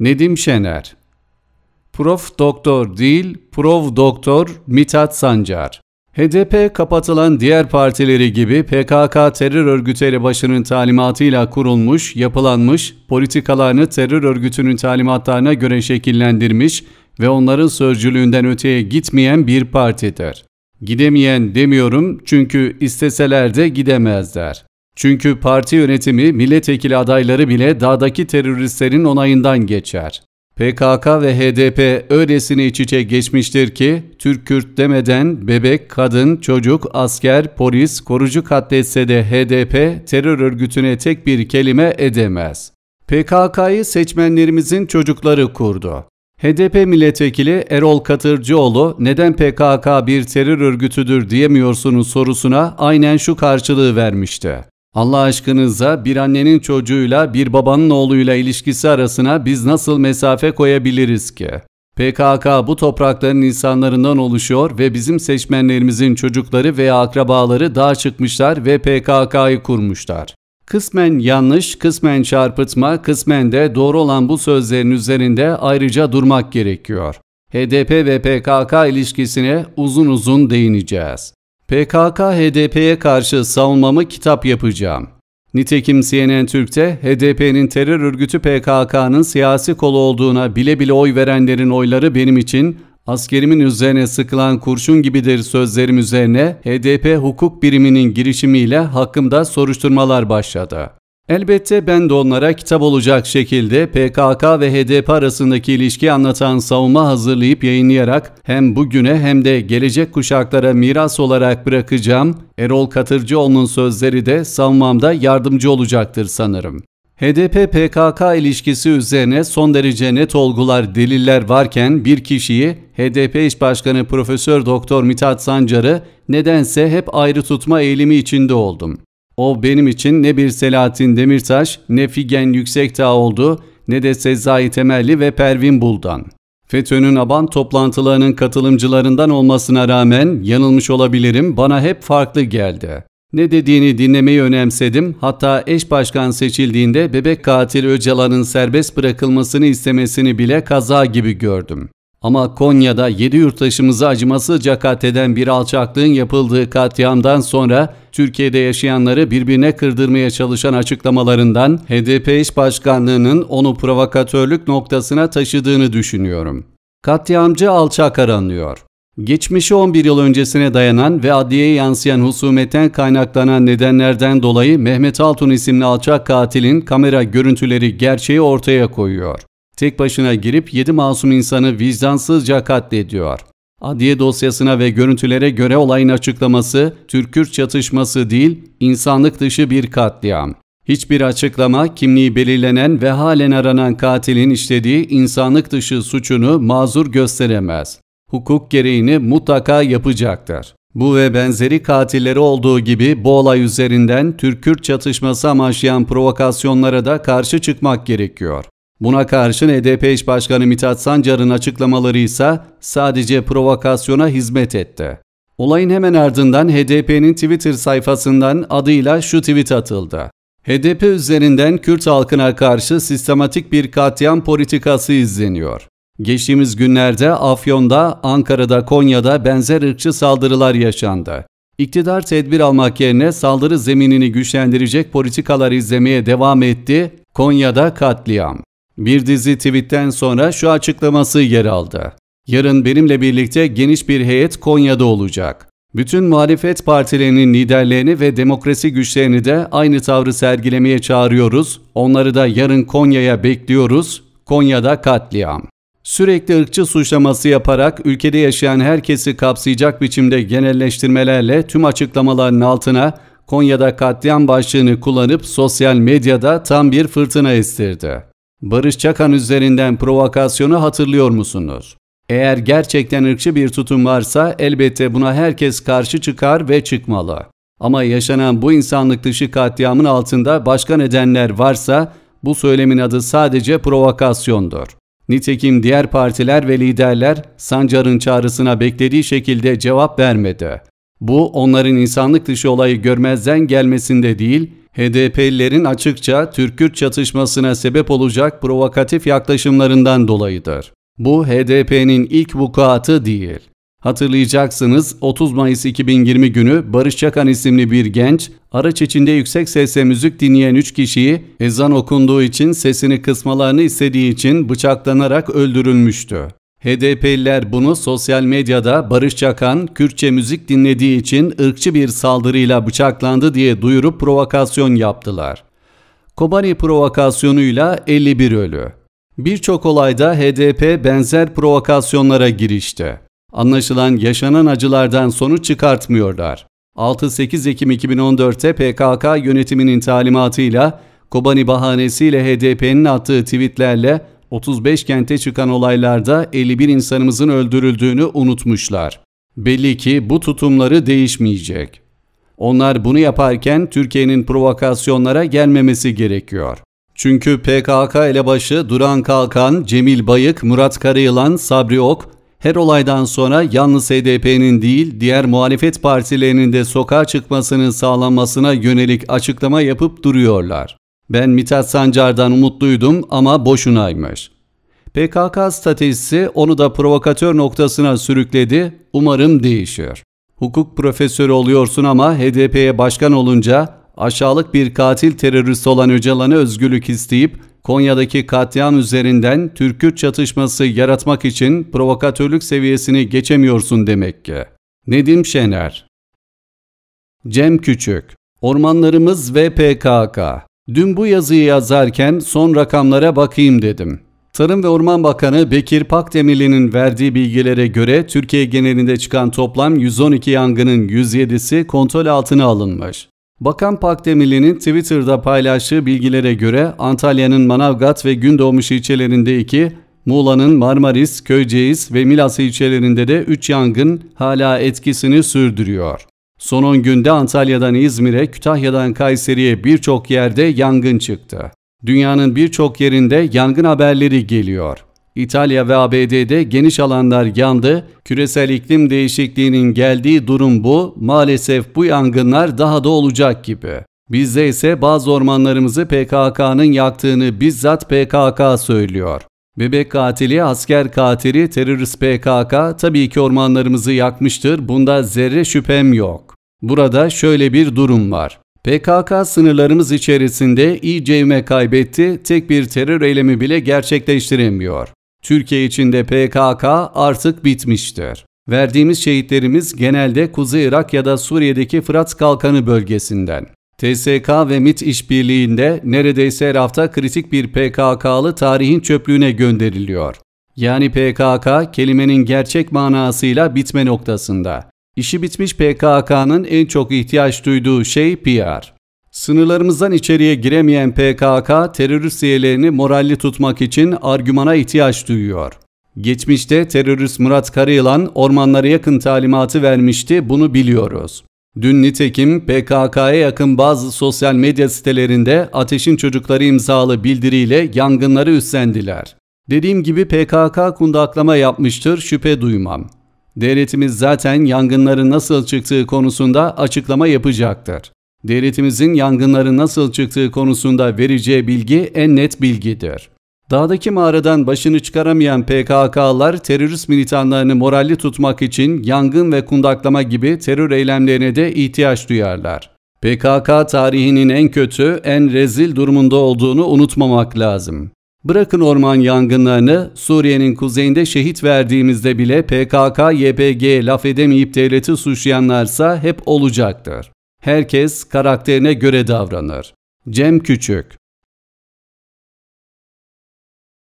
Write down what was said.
Nedim Şener Prof. Doktor değil, Prof. Doktor Mithat Sancar HDP kapatılan diğer partileri gibi PKK terör örgütü elebaşının talimatıyla kurulmuş, yapılanmış, politikalarını terör örgütünün talimatlarına göre şekillendirmiş ve onların sözcülüğünden öteye gitmeyen bir partidir. Gidemeyen demiyorum çünkü isteseler de gidemezler. Çünkü parti yönetimi milletvekili adayları bile dağdaki teröristlerin onayından geçer. PKK ve HDP öylesine iç içe geçmiştir ki Türk Kürt demeden bebek, kadın, çocuk, asker, polis, korucu katletse de HDP terör örgütüne tek bir kelime edemez. PKK'yı seçmenlerimizin çocukları kurdu. HDP milletvekili Erol Katırcıoğlu neden PKK bir terör örgütüdür diyemiyorsunuz sorusuna aynen şu karşılığı vermişti. Allah aşkınıza bir annenin çocuğuyla bir babanın oğluyla ilişkisi arasına biz nasıl mesafe koyabiliriz ki? PKK bu toprakların insanlarından oluşuyor ve bizim seçmenlerimizin çocukları veya akrabaları daha çıkmışlar ve PKK'yı kurmuşlar. Kısmen yanlış, kısmen çarpıtma, kısmen de doğru olan bu sözlerin üzerinde ayrıca durmak gerekiyor. HDP ve PKK ilişkisine uzun uzun değineceğiz. PKK-HDP'ye karşı savunmamı kitap yapacağım. Nitekim CNN Türk'te HDP'nin terör örgütü PKK'nın siyasi kolu olduğuna bile bile oy verenlerin oyları benim için askerimin üzerine sıkılan kurşun gibidir sözlerim üzerine HDP hukuk biriminin girişimiyle hakkımda soruşturmalar başladı. Elbette ben de onlara kitap olacak şekilde PKK ve HDP arasındaki ilişki anlatan savunma hazırlayıp yayınlayarak hem bugüne hem de gelecek kuşaklara miras olarak bırakacağım Erol Katırcıoğlu'nun sözleri de savunmamda yardımcı olacaktır sanırım. HDP-PKK ilişkisi üzerine son derece net olgular, deliller varken bir kişiyi HDP İş Başkanı Profesör Doktor Mithat Sancar'ı nedense hep ayrı tutma eğilimi içinde oldum. O benim için ne bir Selahattin Demirtaş, ne Figen Yüksekdağ oldu, ne de Sezai Temelli ve Pervin Buldan. FETÖ'nün aban toplantılarının katılımcılarından olmasına rağmen yanılmış olabilirim bana hep farklı geldi. Ne dediğini dinlemeyi önemsedim. Hatta eş başkan seçildiğinde bebek katil Öcalan'ın serbest bırakılmasını istemesini bile kaza gibi gördüm. Ama Konya'da yedi yurttaşımıza acımasızca katleden bir alçaklığın yapıldığı katliamdan sonra Türkiye'de yaşayanları birbirine kırdırmaya çalışan açıklamalarından HDP eş başkanlığının onu provokatörlük noktasına taşıdığını düşünüyorum. Katliamcı alçak aranıyor. Geçmişi 11 yıl öncesine dayanan ve adliyeye yansıyan husumetten kaynaklanan nedenlerden dolayı Mehmet Altun isimli alçak katilin kamera görüntüleri gerçeği ortaya koyuyor tek başına girip 7 masum insanı vicdansızca katlediyor. Adliye dosyasına ve görüntülere göre olayın açıklaması Türk-Kürt çatışması değil, insanlık dışı bir katliam. Hiçbir açıklama kimliği belirlenen ve halen aranan katilin işlediği insanlık dışı suçunu mazur gösteremez. Hukuk gereğini mutlaka yapacaktır. Bu ve benzeri katilleri olduğu gibi bu olay üzerinden Türk-Kürt çatışması amaçlayan provokasyonlara da karşı çıkmak gerekiyor. Buna karşın HDP e eş başkanı Mithat Sancar'ın açıklamaları ise sadece provokasyona hizmet etti. Olayın hemen ardından HDP'nin Twitter sayfasından adıyla şu tweet atıldı. HDP üzerinden Kürt halkına karşı sistematik bir katliam politikası izleniyor. Geçtiğimiz günlerde Afyon'da, Ankara'da, Konya'da benzer ırkçı saldırılar yaşandı. İktidar tedbir almak yerine saldırı zeminini güçlendirecek politikalar izlemeye devam etti. Konya'da katliam. Bir dizi tweetten sonra şu açıklaması yer aldı. Yarın benimle birlikte geniş bir heyet Konya'da olacak. Bütün muhalefet partilerinin liderlerini ve demokrasi güçlerini de aynı tavrı sergilemeye çağırıyoruz. Onları da yarın Konya'ya bekliyoruz. Konya'da katliam. Sürekli ırkçı suçlaması yaparak ülkede yaşayan herkesi kapsayacak biçimde genelleştirmelerle tüm açıklamaların altına Konya'da katliam başlığını kullanıp sosyal medyada tam bir fırtına estirdi. Barış Çakan üzerinden provokasyonu hatırlıyor musunuz? Eğer gerçekten ırkçı bir tutum varsa elbette buna herkes karşı çıkar ve çıkmalı. Ama yaşanan bu insanlık dışı katliamın altında başka nedenler varsa bu söylemin adı sadece provokasyondur. Nitekim diğer partiler ve liderler Sancar'ın çağrısına beklediği şekilde cevap vermedi. Bu onların insanlık dışı olayı görmezden gelmesinde değil, HDP'lilerin açıkça Türk-Kürt çatışmasına sebep olacak provokatif yaklaşımlarından dolayıdır. Bu HDP'nin ilk vukuatı değil. Hatırlayacaksınız 30 Mayıs 2020 günü Barış Çakan isimli bir genç araç içinde yüksek sesle müzik dinleyen 3 kişiyi ezan okunduğu için sesini kısmalarını istediği için bıçaklanarak öldürülmüştü. HDP'liler bunu sosyal medyada Barış Çakan Kürtçe müzik dinlediği için ırkçı bir saldırıyla bıçaklandı diye duyurup provokasyon yaptılar. Kobani provokasyonuyla 51 ölü. Birçok olayda HDP benzer provokasyonlara girişti. Anlaşılan yaşanan acılardan sonuç çıkartmıyorlar. 6-8 Ekim 2014'te PKK yönetiminin talimatıyla Kobani bahanesiyle HDP'nin attığı tweetlerle 35 kente çıkan olaylarda 51 insanımızın öldürüldüğünü unutmuşlar. Belli ki bu tutumları değişmeyecek. Onlar bunu yaparken Türkiye'nin provokasyonlara gelmemesi gerekiyor. Çünkü PKK elebaşı Duran Kalkan, Cemil Bayık, Murat Karayılan, Sabri Ok her olaydan sonra yalnız HDP'nin değil diğer muhalefet partilerinin de sokağa çıkmasının sağlanmasına yönelik açıklama yapıp duruyorlar. Ben Mithat Sancar'dan umutluydum ama boşunaymış. PKK statüsü onu da provokatör noktasına sürükledi, umarım değişir. Hukuk profesörü oluyorsun ama HDP'ye başkan olunca aşağılık bir katil terörist olan Öcalan'ı özgürlük isteyip Konya'daki katliam üzerinden Türk-Kürt çatışması yaratmak için provokatörlük seviyesini geçemiyorsun demek ki. Nedim Şener Cem Küçük Ormanlarımız ve PKK Dün bu yazıyı yazarken son rakamlara bakayım dedim. Tarım ve Orman Bakanı Bekir Pakdemirli'nin verdiği bilgilere göre Türkiye genelinde çıkan toplam 112 yangının 107'si kontrol altına alınmış. Bakan Pakdemirli'nin Twitter'da paylaştığı bilgilere göre Antalya'nın Manavgat ve Gündoğmuş ilçelerinde 2, Muğla'nın Marmaris, Köyceğiz ve Milas ilçelerinde de 3 yangın hala etkisini sürdürüyor. Son 10 günde Antalya'dan İzmir'e, Kütahya'dan Kayseri'ye birçok yerde yangın çıktı. Dünyanın birçok yerinde yangın haberleri geliyor. İtalya ve ABD'de geniş alanlar yandı. Küresel iklim değişikliğinin geldiği durum bu. Maalesef bu yangınlar daha da olacak gibi. Bizde ise bazı ormanlarımızı PKK'nın yaktığını bizzat PKK söylüyor. Bebek katili, asker katili, terörist PKK tabii ki ormanlarımızı yakmıştır. Bunda zerre şüphem yok. Burada şöyle bir durum var. PKK sınırlarımız içerisinde İCİM'e kaybetti, tek bir terör eylemi bile gerçekleştiremiyor. Türkiye içinde PKK artık bitmiştir. Verdiğimiz şehitlerimiz genelde Kuzey Irak ya da Suriye'deki Fırat Kalkanı bölgesinden. TSK ve MIT işbirliğinde neredeyse her hafta kritik bir PKK'lı tarihin çöplüğüne gönderiliyor. Yani PKK kelimenin gerçek manasıyla bitme noktasında. İşi bitmiş PKK'nın en çok ihtiyaç duyduğu şey PR. Sınırlarımızdan içeriye giremeyen PKK terörist üyelerini moralli tutmak için argümana ihtiyaç duyuyor. Geçmişte terörist Murat Karayılan ormanlara yakın talimatı vermişti bunu biliyoruz. Dün nitekim PKK'ya yakın bazı sosyal medya sitelerinde Ateşin Çocukları imzalı bildiriyle yangınları üstlendiler. Dediğim gibi PKK kundaklama yapmıştır şüphe duymam. Devletimiz zaten yangınların nasıl çıktığı konusunda açıklama yapacaktır. Devletimizin yangınların nasıl çıktığı konusunda vereceği bilgi en net bilgidir. Dağdaki mağaradan başını çıkaramayan PKK'lar terörist militanlarını moralli tutmak için yangın ve kundaklama gibi terör eylemlerine de ihtiyaç duyarlar. PKK tarihinin en kötü, en rezil durumunda olduğunu unutmamak lazım. Bırakın orman yangınlarını, Suriye'nin kuzeyinde şehit verdiğimizde bile PKK-YPG laf edemeyip devleti suçlayanlarsa hep olacaktır. Herkes karakterine göre davranır. Cem Küçük